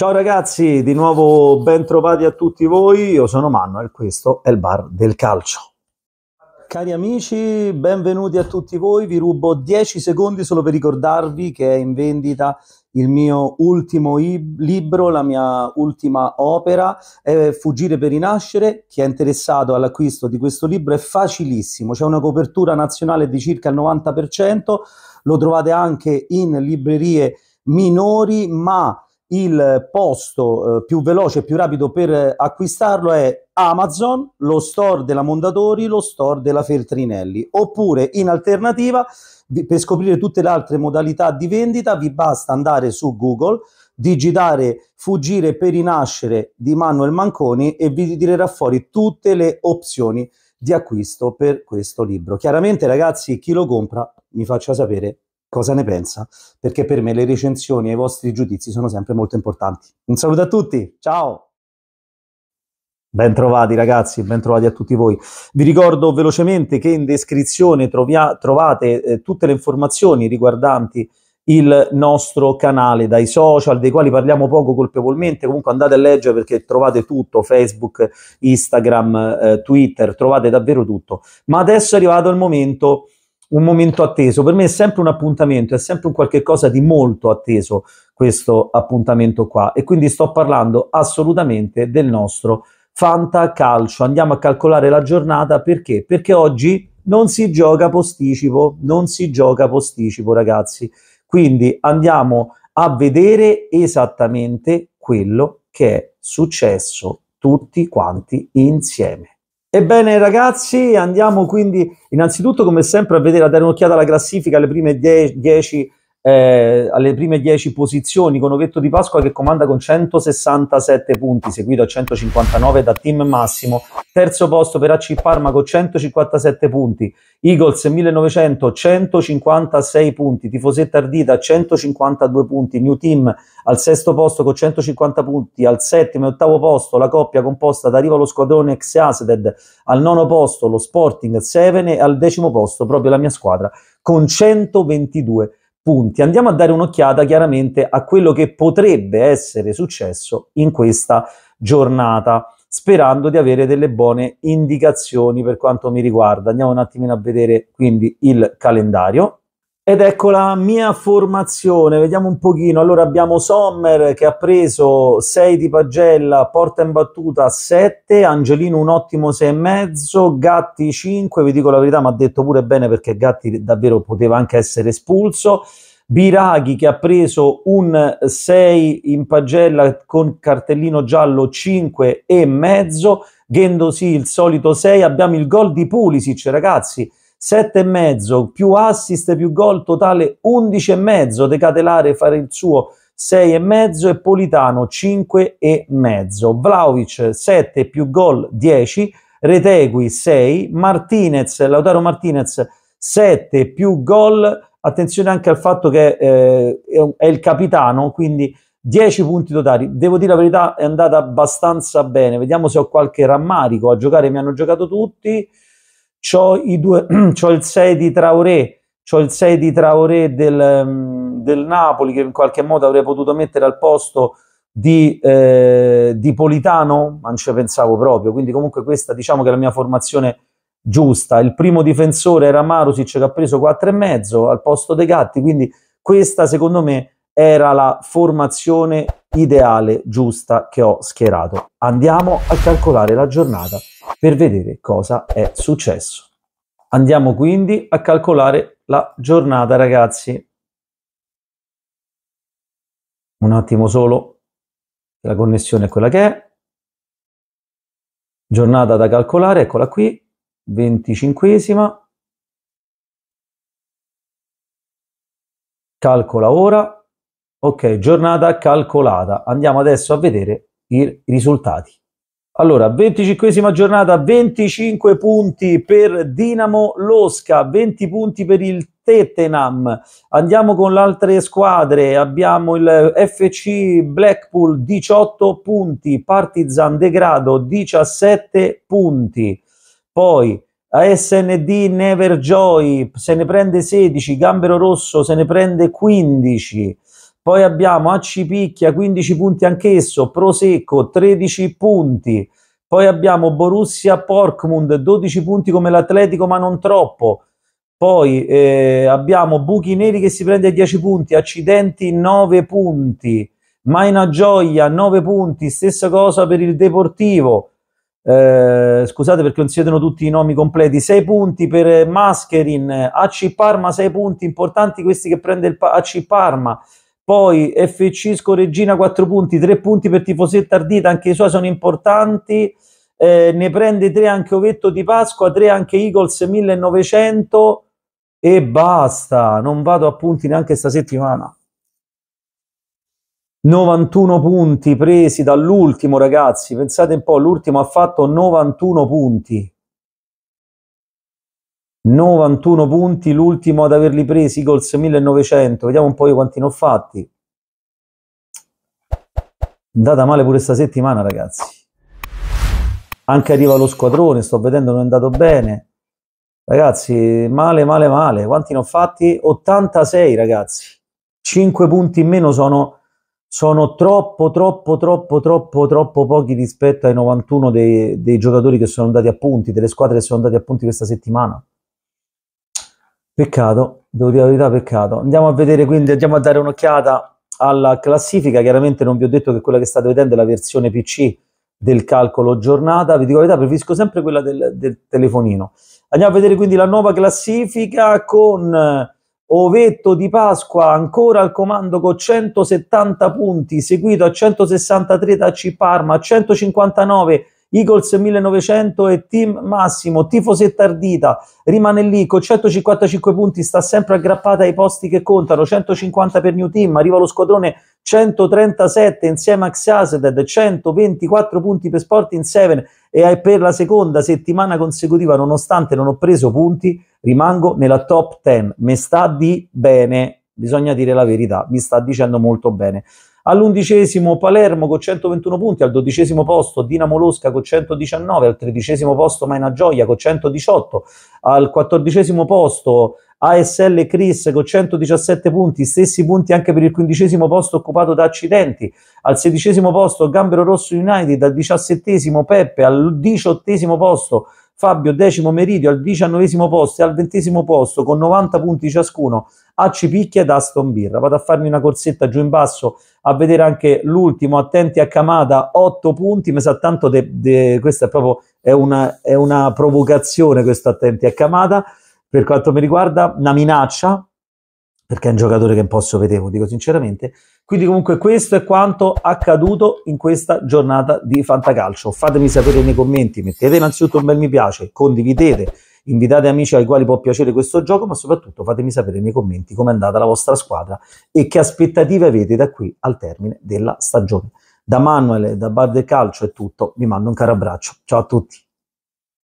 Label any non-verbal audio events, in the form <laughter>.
Ciao ragazzi, di nuovo ben trovati a tutti voi, io sono Manuel, questo è il bar del calcio. Cari amici, benvenuti a tutti voi, vi rubo 10 secondi solo per ricordarvi che è in vendita il mio ultimo libro, la mia ultima opera, è Fuggire per rinascere, chi è interessato all'acquisto di questo libro è facilissimo, c'è una copertura nazionale di circa il 90%, lo trovate anche in librerie minori, ma il posto eh, più veloce e più rapido per eh, acquistarlo è Amazon, lo store della Mondadori, lo store della Feltrinelli, oppure in alternativa per scoprire tutte le altre modalità di vendita vi basta andare su Google, digitare Fuggire per rinascere di Manuel Manconi e vi tirerà fuori tutte le opzioni di acquisto per questo libro. Chiaramente ragazzi chi lo compra mi faccia sapere cosa ne pensa, perché per me le recensioni e i vostri giudizi sono sempre molto importanti. Un saluto a tutti, ciao! Bentrovati ragazzi, bentrovati a tutti voi. Vi ricordo velocemente che in descrizione trovia, trovate eh, tutte le informazioni riguardanti il nostro canale dai social dei quali parliamo poco colpevolmente comunque andate a leggere perché trovate tutto facebook instagram eh, twitter trovate davvero tutto ma adesso è arrivato il momento un momento atteso. Per me è sempre un appuntamento, è sempre un qualche cosa di molto atteso questo appuntamento qua. E quindi sto parlando assolutamente del nostro Fanta Calcio. Andiamo a calcolare la giornata perché? Perché oggi non si gioca posticipo, non si gioca posticipo, ragazzi. Quindi andiamo a vedere esattamente quello che è successo tutti quanti insieme. Ebbene ragazzi, andiamo quindi innanzitutto come sempre a vedere, a dare un'occhiata alla classifica, alle prime 10 eh, alle prime 10 posizioni con Ovetto Di Pasqua che comanda con 167 punti, seguito a 159 da Team Massimo. Terzo posto per AC Parma con 157 punti, Eagles 1900 156 punti, Tifosetta Ardita 152 punti, New Team al sesto posto con 150 punti, al settimo e ottavo posto la coppia composta da Riva lo Squadrone ex Asded, al nono posto lo Sporting Sevene e al decimo posto proprio la mia squadra con 122 punti punti. Andiamo a dare un'occhiata chiaramente a quello che potrebbe essere successo in questa giornata, sperando di avere delle buone indicazioni per quanto mi riguarda. Andiamo un attimino a vedere quindi il calendario ed ecco la mia formazione, vediamo un pochino. Allora abbiamo Sommer che ha preso 6 di pagella, porta in battuta 7, Angelino un ottimo 6,5, Gatti 5, vi dico la verità, mi ha detto pure bene perché Gatti davvero poteva anche essere espulso. Biraghi che ha preso un 6 in pagella con cartellino giallo 5 e mezzo, Gendosì il solito 6, abbiamo il gol di Pulisic ragazzi e mezzo, più assist più gol totale 11,5 De Catelare fare il suo 6,5 e mezzo Politano mezzo, Vlaovic 7 più gol 10 Retegui 6 Martinez, Lautaro Martinez 7 più gol attenzione anche al fatto che eh, è il capitano quindi 10 punti totali devo dire la verità è andata abbastanza bene vediamo se ho qualche rammarico a giocare mi hanno giocato tutti C'ho, due, <clears throat> c'ho il 6 di Traoré, c'ho il 6 di Traoré del, mm, del, Napoli che in qualche modo avrei potuto mettere al posto di, eh, di Politano, ma non ci pensavo proprio, quindi comunque questa diciamo che è la mia formazione giusta. Il primo difensore era Marusic che ha preso 4,5 al posto dei gatti, quindi questa secondo me era la formazione ideale giusta che ho schierato. Andiamo a calcolare la giornata per vedere cosa è successo. Andiamo quindi a calcolare la giornata ragazzi. Un attimo solo, la connessione è quella che è. Giornata da calcolare, eccola qui, 25esima. Calcola ora, Ok, giornata calcolata. Andiamo adesso a vedere i risultati. Allora, 25 giornata, 25 punti per Dinamo Losca, 20 punti per il Tettenham. Andiamo con le altre squadre, abbiamo il FC Blackpool 18 punti, Partizan Degrado 17 punti. Poi ASND Never Joy se ne prende 16, Gambero Rosso se ne prende 15. Poi abbiamo Picchia 15 punti anch'esso, Prosecco 13 punti. Poi abbiamo Borussia Porkmund 12 punti come l'Atletico ma non troppo. Poi eh, abbiamo Buchi Neri che si prende 10 punti, Accidenti 9 punti, Maina Gioia 9 punti, stessa cosa per il Deportivo. Eh, scusate perché non si vedono tutti i nomi completi 6 punti per Mascherin AC Parma 6 punti importanti questi che prende il AC Parma poi FC Scoreggina 4 punti, 3 punti per Tifosetta Ardita, anche i suoi sono importanti. Eh, ne prende 3 anche Ovetto di Pasqua, 3 anche Eagles 1900 e basta. Non vado a punti neanche sta settimana. 91 punti presi dall'ultimo, ragazzi. Pensate un po', l'ultimo ha fatto 91 punti. 91 punti, l'ultimo ad averli presi, Eagles 1900, vediamo un po' io quanti ne ho fatti. Andata male pure sta settimana ragazzi. Anche arriva lo squadrone, sto vedendo non è andato bene. Ragazzi, male, male, male. Quanti ne ho fatti? 86 ragazzi. 5 punti in meno sono, sono troppo, troppo, troppo, troppo, troppo pochi rispetto ai 91 dei, dei giocatori che sono andati a punti, delle squadre che sono andati a punti questa settimana. Peccato, devo dire la verità, peccato. Andiamo a vedere quindi, andiamo a dare un'occhiata alla classifica. Chiaramente non vi ho detto che quella che state vedendo è la versione PC del calcolo giornata. Vi dico la verità, preferisco sempre quella del, del telefonino. Andiamo a vedere quindi la nuova classifica con... Eh, Ovetto di Pasqua ancora al comando con 170 punti, seguito a 163 da C Parma, 159 Eagles 1900 e Team Massimo, tifosetta ardita, rimane lì con 155 punti, sta sempre aggrappata ai posti che contano, 150 per New Team, arriva lo squadrone 137 insieme a Xiaseted, 124 punti per Sporting 7 e per la seconda settimana consecutiva, nonostante non ho preso punti, rimango nella top 10, mi sta di bene, bisogna dire la verità, mi sta dicendo molto bene all'undicesimo Palermo con 121 punti, al dodicesimo posto Dinamo Losca con 119, al tredicesimo posto Maina Gioia con 118, al quattordicesimo posto ASL Chris con 117 punti, stessi punti anche per il quindicesimo posto occupato da Accidenti, al sedicesimo posto Gambero Rosso United, al diciassettesimo Peppe, al diciottesimo posto Fabio decimo Meridio al diciannovesimo posto e al ventesimo posto con 90 punti ciascuno a Cipicchia ed Aston Birra. Vado a farmi una corsetta giù in basso a vedere anche l'ultimo, attenti a Camada, 8 punti, mi sa tanto de, de, questa è proprio è una, è una provocazione questo attenti a Camada, per quanto mi riguarda una minaccia, perché è un giocatore che un po' vedevo, dico sinceramente, quindi comunque questo è quanto accaduto in questa giornata di Fantacalcio. Fatemi sapere nei commenti, mettete innanzitutto un bel mi piace, condividete, invitate amici ai quali può piacere questo gioco, ma soprattutto fatemi sapere nei commenti com'è andata la vostra squadra e che aspettative avete da qui al termine della stagione. Da Manuel, da Bar del Calcio è tutto, vi mando un caro abbraccio. Ciao a tutti.